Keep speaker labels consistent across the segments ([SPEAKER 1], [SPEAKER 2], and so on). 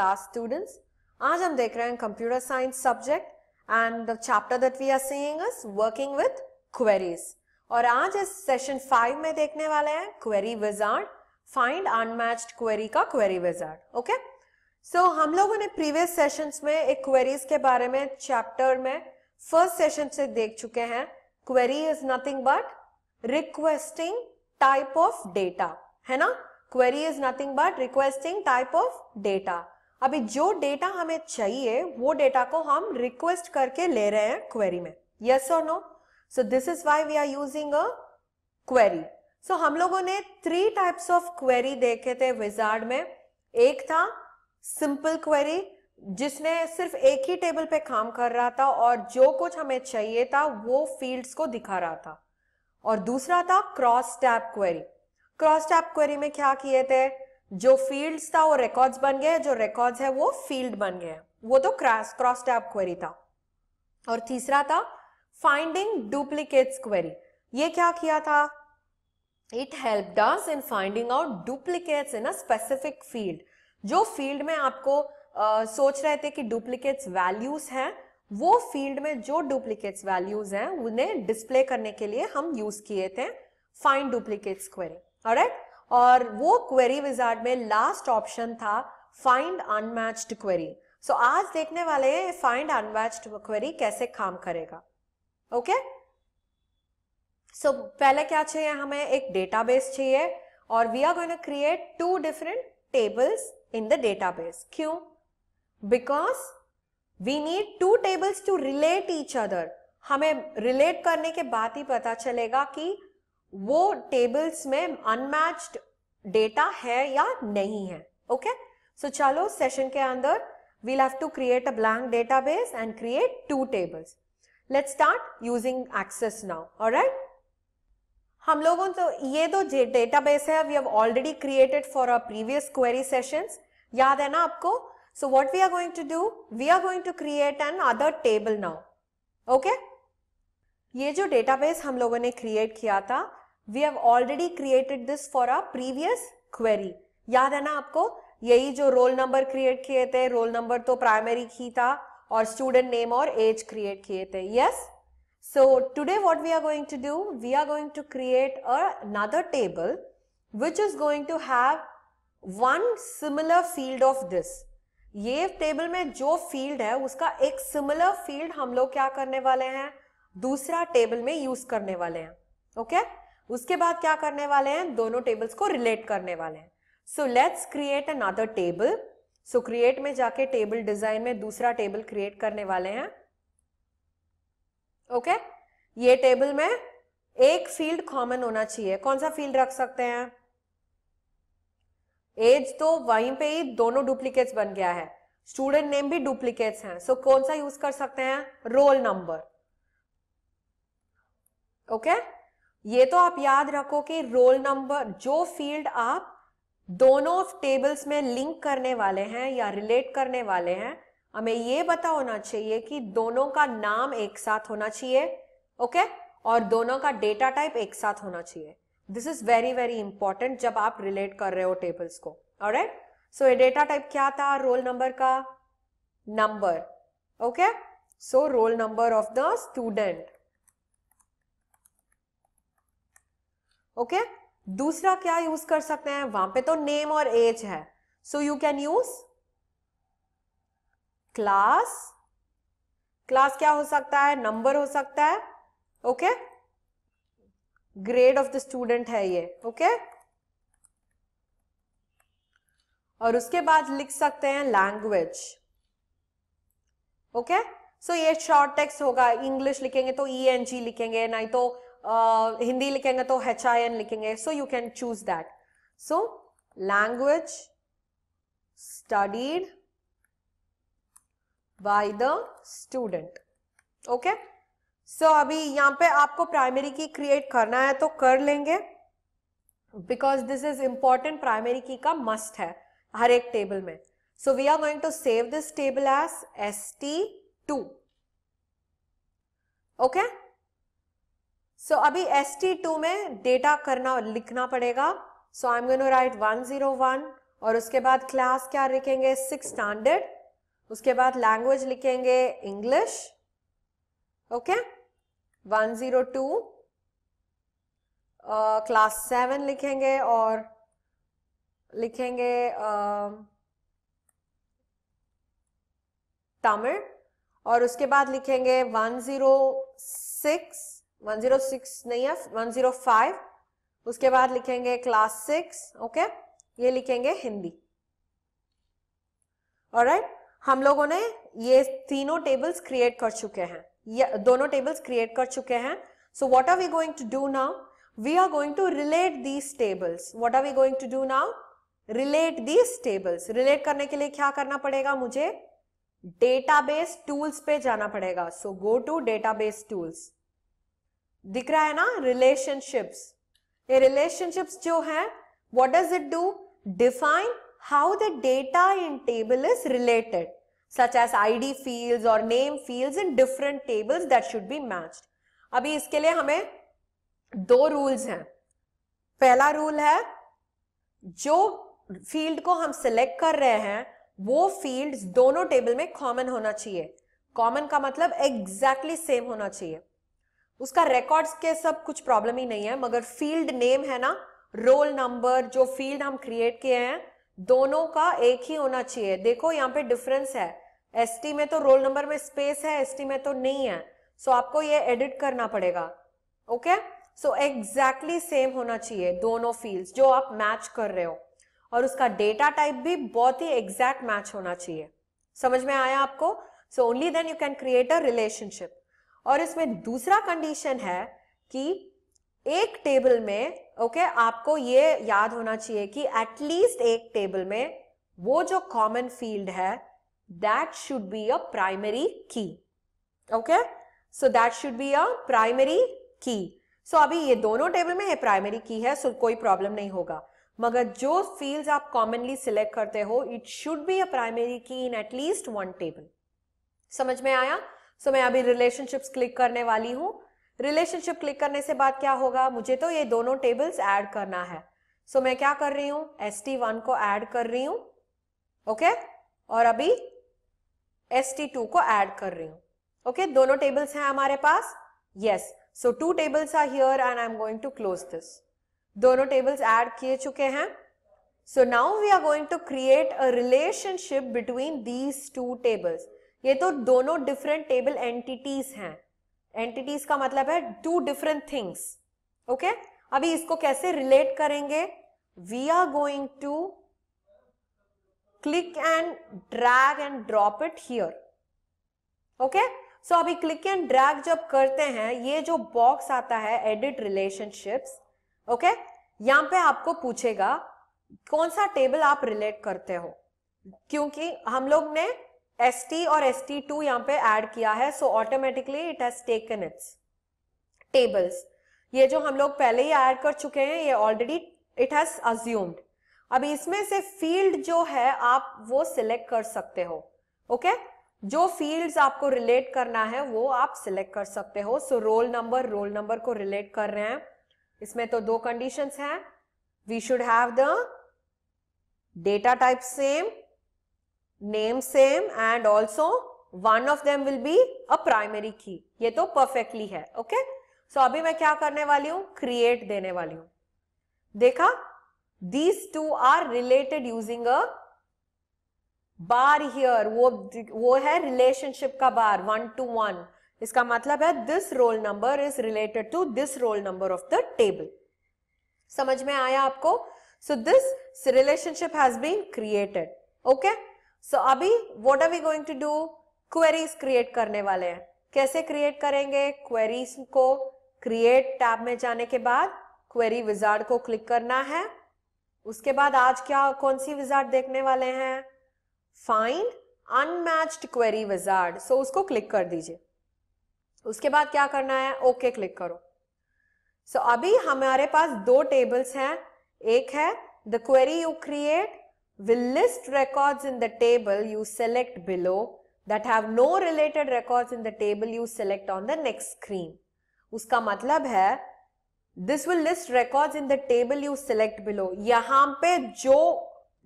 [SPEAKER 1] class students. आज हम देख रहे हैं computer science subject and chapter that we are seeing is working with queries और आज इस सेशन फाइव में देखने वाले हैं query wizard find unmatched query का क्वेरी विजार्ड ओके सो हम लोगों ने प्रीवियस सेशंस में एक क्वेरीज के बारे में चैप्टर में फर्स्ट सेशन से देख चुके हैं query is nothing but requesting type of data है ना query is nothing but requesting type of data अभी जो डेटा हमें चाहिए वो डेटा को हम रिक्वेस्ट करके ले रहे हैं क्वेरी में यस और no so this is why we are using a query so हम लोगों ने थ्री टाइप्स ऑफ क्वेरी देखे थे विजार्ड में एक था सिंपल क्वेरी जिसने सिर्फ एक ही टेबल पे काम कर रहा था और जो कुछ हमें चाहिए था वो फील्ड्स को दिखा रहा था और दूसरा था cross tab query cross tab query में क्या किए थे जो फील्ड्स था वो रिकॉर्ड्स बन गए जो रिकॉर्ड्स है वो फील्ड बन गए वो तो क्रॉस क्रॉस टैप क्वेरी था और तीसरा था फाइंडिंग डुप्लीकेट्स क्वेरी ये क्या किया था it help does in finding out duplicates in a specific field जो फील्ड में आपको आ, सोच रहे थे कि डुप्लीकेट्स वैल्यूज हैं वो फील्ड में जो डुप्लीकेट्स वैल्यूज हैं उन्हें डिस्प्ले करने के लिए हम यूज किए थे फाइंड डुप्लीकेट्स क्वेरी ऑलराइट और वो क्वेरी विजार्ड में लास्ट ऑप्शन था फाइंड अनमैच्ड क्वेरी सो आज देखने वाले हैं फाइंड अनमैच्ड क्वेरी कैसे काम करेगा ओके सो पहले क्या चाहिए हमें एक डेटाबेस चाहिए और we are going to create two different tables in the database क्यों because we need two tables to relate each other हमें रिलेट करने के बाद ही पता चलेगा कि वो टेबल्स में अनमैच्ड डेटा है या नहीं है ओके सो चलो सेशन के अंदर have to create a blank blank database and create two tables let start using access now. Right हम लोगों तो ये दो तो डेटाबेस है we have already created for our previous query session याद है ना आपको so what we are going to do we are going to create another table now okay ये जो डेटाबेस हम लोगों ने क्रिएट किया था we have already created this for our previous query याद है ना आपको यही जो रोल नंबर क्रिएट किए थे रोल नंबर तो प्राइमरी की था और स्टूडेंट नेम और एज क्रिएट किए थे yes so today what we are going to do we are going to create another table which is going to have one similar field of this ये table में जो field है उसका एक similar field हम लोग क्या करने वाले हैं दूसरा टेबल में यूज करने वाले हैं ओके okay? उसके बाद क्या करने वाले हैं दोनों टेबल्स को रिलेट करने वाले हैं so let's create another table so create में जाके टेबल डिजाइन में दूसरा टेबल क्रिएट करने वाले हैं ओके okay? ये टेबल में एक फील्ड कॉमन होना चाहिए कौन सा फील्ड रख सकते हैं एज तो वहीं पे ही दोनों डुप्लीकेट्स बन गया है स्टूडेंट नेम भी डुप्लीकेट्स हैं सो so, कौन सा यूज कर सकते हैं रोल नंबर ओके okay? ये तो आप याद रखो कि रोल नंबर जो फील्ड आप दोनों टेबल्स में लिंक करने वाले हैं या रिलेट करने वाले हैं हमें ये पता होना चाहिए कि दोनों का नाम एक साथ होना चाहिए ओके और दोनों का डेटा टाइप एक साथ होना चाहिए this is very very important जब आप रिलेट कर रहे हो टेबल्स को और सो ये डेटा टाइप क्या था रोल नंबर का number okay so roll number of the student okay दूसरा क्या यूज कर सकते हैं वहां पे तो नेम और एज है so you can use class class क्या हो सकता है नंबर हो सकता है okay grade of the student है ये ओके okay? और उसके बाद लिख सकते हैं लैंग्वेज ओके सो ये शॉर्ट टेक्स्ट होगा इंग्लिश लिखेंगे तो ई एन जी लिखेंगे नहीं तो हिंदी लिखेंगे तो एच आई एन लिखेंगे so you can choose that so language studied by the student okay so अभी यहाँ पे आपको प्राइमरी की क्रिएट करना है तो कर लेंगे because this is important primary key का मस्ट है हर एक टेबल में so we are going to save this table as S T two okay so so, अभी एस टी टू में डेटा करना लिखना पड़ेगा so I am going write one zero one और उसके बाद क्लास क्या लिखेंगे सिक्स स्टैंडर्ड उसके बाद लैंग्वेज लिखेंगे English okay one zero two class seven लिखेंगे और लिखेंगे तमिल uh, और उसके बाद लिखेंगे वन जीरो सिक्स सिक्स नहीं है वन जीरो फाइव उसके बाद लिखेंगे क्लास सिक्स ओके ये लिखेंगे हिंदी और राइट हम लोगों ने ये तीनों टेबल्स क्रिएट कर चुके हैं दोनों टेबल्स क्रिएट कर चुके हैं so what are we going to do now we are going to relate these tables what are we going to do now relate these tables relate करने के लिए क्या करना पड़ेगा मुझे डेटाबेस टूल्स पे जाना पड़ेगा so go to database tools दिख रहा है ना रिलेशनशिप्स ये रिलेशनशिप्स जो है what does it do define how the data in table is related such as ID fields और name fields in different tables that should be matched अभी इसके लिए हमें दो रूल्स हैं पहला रूल है जो फील्ड को हम सिलेक्ट कर रहे हैं वो फील्ड्स दोनों टेबल में कॉमन होना चाहिए कॉमन का मतलब एग्जैक्टली exactly सेम होना चाहिए उसका रिकॉर्ड्स के सब कुछ प्रॉब्लम ही नहीं है मगर फील्ड नेम है ना रोल नंबर जो फील्ड हम क्रिएट किए हैं दोनों का एक ही होना चाहिए देखो यहाँ पे डिफरेंस है एस में तो रोल नंबर में स्पेस है एस में तो नहीं है सो so, आपको ये एडिट करना पड़ेगा ओके सो एग्जैक्टली सेम होना चाहिए दोनों फील्ड जो आप मैच कर रहे हो और उसका डेटा टाइप भी बहुत ही एग्जैक्ट मैच होना चाहिए समझ में आया आपको so only then you can create a relationship और इसमें दूसरा कंडीशन है कि एक टेबल में ओके okay, आपको ये याद होना चाहिए कि एटलीस्ट एक टेबल में वो जो कॉमन फील्ड है that should be a primary key okay so that should be a primary key so अभी ये दोनों टेबल में प्राइमरी की है सो so कोई प्रॉब्लम नहीं होगा मगर जो फील्ड आप कॉमनली सिलेक्ट करते हो it should be a primary key in at least one table समझ में आया सो so, मैं अभी रिलेशनशिप्स क्लिक करने वाली हूँ रिलेशनशिप क्लिक करने से बाद क्या होगा मुझे तो ये दोनों टेबल्स ऐड करना है सो so, मैं क्या कर रही हूँ एस टी वन को ऐड कर रही हूँ ओके okay? और अभी एस टी टू को ऐड कर रही हूँ ओके okay? दोनों टेबल्स हैं हमारे पास yes so two tables are here and I am going to close this दोनों टेबल्स ऐड किए चुके हैं so now we are going to create a relationship between these two tables ये तो दोनों डिफरेंट टेबल एंटिटीज हैं entities का मतलब है टू डिफरेंट थिंग्स ओके अभी इसको कैसे रिलेट करेंगे we are going to click and drag and drop it here okay so अभी क्लिक एंड ड्रैग जब करते हैं ये जो बॉक्स आता है एडिट रिलेशनशिप्स ओके यहां पे आपको पूछेगा कौन सा टेबल आप रिलेट करते हो क्योंकि हम लोग ने एस टी और एस टी टू यहाँ पे ऐड किया है so automatically it has taken its tables ये जो हम लोग पहले ही ऐड कर चुके हैं ये ऑलरेडी इट हैज अज्यूम्ड अब इसमें से फील्ड जो है आप वो सिलेक्ट कर सकते हो ओके okay? जो फील्ड्स आपको रिलेट करना है वो आप सिलेक्ट कर सकते हो so roll number roll number को रिलेट कर रहे हैं इसमें तो दो कंडीशंस हैं we should have the data type same name same and also one of them will be a primary key ये तो perfectly है ओके okay? सो so, अभी मैं क्या करने वाली हूँ create देने वाली हूँ देखा these two are related using a bar here वो वो है रिलेशनशिप का बार वन टू वन इसका मतलब है this roll number is related to this roll number of the table समझ में आया आपको so this relationship has been created okay so so, अभी what are we going to do queries create करने वाले हैं कैसे क्रिएट करेंगे क्वेरीज को क्रिएट टैब में जाने के बाद क्वेरी विजार्ड को क्लिक करना है उसके बाद आज क्या कौन सी विजार्ड देखने वाले हैं find unmatched query wizard so उसको क्लिक कर दीजिए उसके बाद क्या करना है ओके okay, क्लिक करो सो so, अभी हमारे पास दो टेबल्स हैं एक है the query you create will list records in the table you select below that have no related records in the table you select on the next screen. उसका मतलब है this will list records in the table you select below यहां पे जो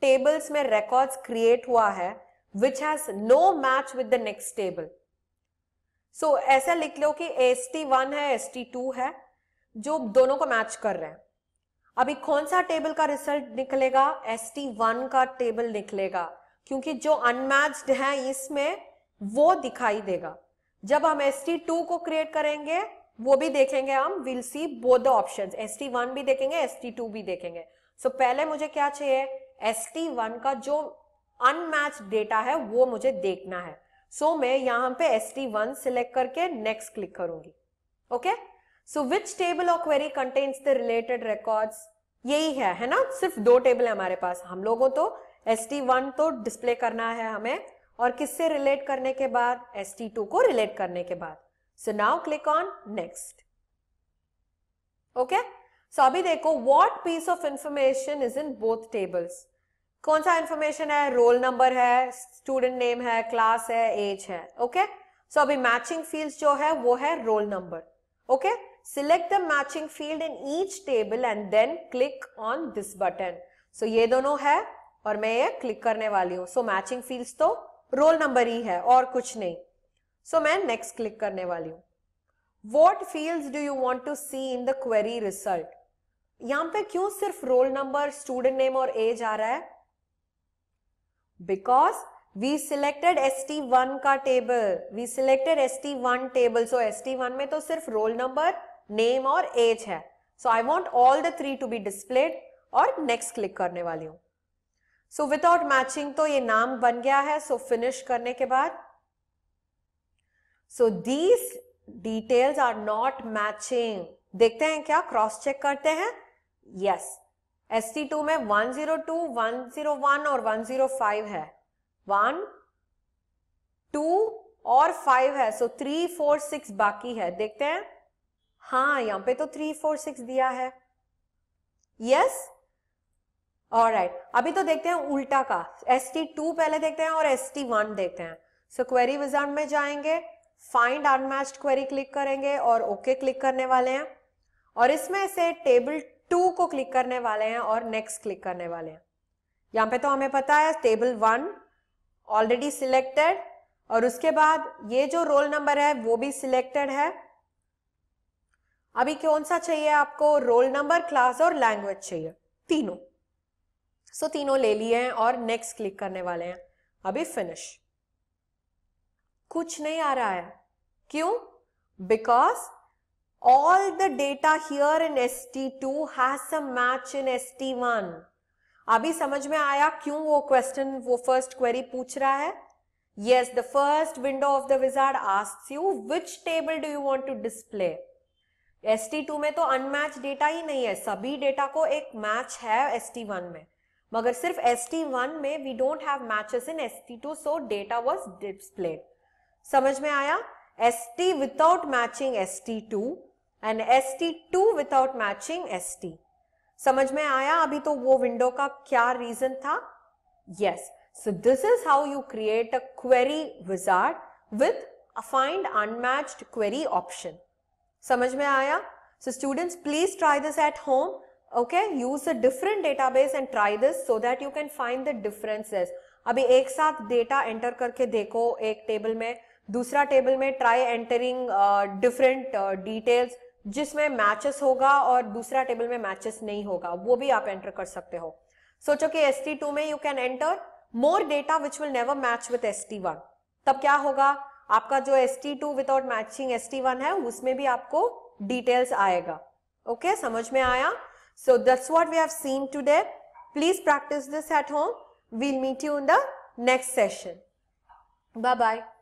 [SPEAKER 1] tables में records create हुआ है which has no match with the next table so ऐसा लिख लो कि एस टी वन है एस टी टू है जो दोनों को मैच कर रहे हैं अभी कौन सा टेबल का रिजल्ट निकलेगा एस टी वन का टेबल निकलेगा क्योंकि जो अनमैच्ड है इसमें वो दिखाई देगा जब हम एस टी टू को क्रिएट करेंगे वो भी देखेंगे हम will see both the options S T one भी देखेंगे एस टी टू भी देखेंगे सो so, पहले मुझे क्या चाहिए एस टी वन का जो अनमैच डेटा है वो मुझे देखना है सो so, मैं यहां पे एस टी वन सिलेक्ट करके नेक्स्ट क्लिक करूंगी okay okay? So which table और query contains the related records यही है है ना सिर्फ दो टेबल है हमारे पास हम लोगों तो एस टी वन तो डिस्प्ले करना है हमें और किससे रिलेट करने के बाद एस टी टू को रिलेट करने के बाद so now click on next okay so अभी देखो what piece of information is in both tables कौन सा इंफॉर्मेशन है रोल नंबर है स्टूडेंट नेम है क्लास है एज है ओके okay? सो so अभी मैचिंग फील्ड जो है वो है roll number okay okay? select the matching field in each table and then click on this button so ये दोनों है और मैं ये क्लिक करने वाली हूँ सो मैचिंग फील्ड तो रोल नंबर ही है और कुछ नहीं सो so, मैं नेक्स्ट क्लिक करने वाली हूँ what field do you want to see in the query result यहां पे क्यों सिर्फ रोल नंबर स्टूडेंट नेम और एज आ रहा है because we selected S T one का table we selected S T one table so S T one में तो सिर्फ रोल नंबर नेम और एज है so I want all the three to be displayed और नेक्स्ट क्लिक करने वाली हूं सो विदाउट मैचिंग तो ये नाम बन गया है सो so फिनिश करने के बाद so these details are not matching देखते हैं क्या क्रॉस चेक करते हैं यस एस टी टू में one zero two one zero one और वन जीरो फाइव है वन टू और फाइव है सो थ्री फोर सिक्स बाकी है देखते हैं हाँ यहां पे तो थ्री फोर सिक्स दिया है यस और राइट अभी तो देखते हैं उल्टा का एस टी टू पहले देखते हैं और एस टी वन देखते हैं सो क्वेरी विजार्ड में जाएंगे फाइंड अनमैच्ड क्वेरी क्लिक करेंगे और ओके okay क्लिक करने वाले हैं और इसमें से टेबल टू को क्लिक करने वाले हैं और नेक्स्ट क्लिक करने वाले हैं यहां पे तो हमें पता है टेबल वन ऑलरेडी सिलेक्टेड और उसके बाद ये जो रोल नंबर है वो भी सिलेक्टेड है अभी कौन सा चाहिए आपको रोल नंबर क्लास और लैंग्वेज चाहिए तीनों सो so, तीनों ले लिए हैं और नेक्स्ट क्लिक करने वाले हैं अभी फिनिश कुछ नहीं आ रहा है क्यों because all the data here in S T two has match in S T one अभी समझ में आया क्यों वो क्वेश्चन वो फर्स्ट क्वेरी पूछ रहा है yes the first window of the wizard ask you which table do you want to display S two में तो अनमैच डेटा ही नहीं है सभी डेटा को एक मैच है एस वन में मगर सिर्फ एस वन में we don't have matches in S so data was displayed समझ में आया S T without matching S T two and S T two without matching S T समझ में आया अभी तो वो विंडो का क्या रीजन था yes so this is how you create a query wizard with a find unmatched query option समझ में आया students please try this at home okay okay use a different database and try this so that you can find the differences अभी एक साथ data enter करके देखो एक table में दूसरा टेबल में ट्राई एंटरिंग डिफरेंट डिटेल्स जिसमें मैचेस होगा और दूसरा टेबल में मैचेस नहीं होगा वो भी आप एंटर कर सकते हो सोचो कि एस टी टू में you can enter more data which will never match with S T one तब क्या होगा आपका जो S T two without matching S T one है उसमें भी आपको डिटेल्स आएगा ओके okay? समझ में आया so that's what we have seen today please practice this at home we'll meet you in the next session bye bye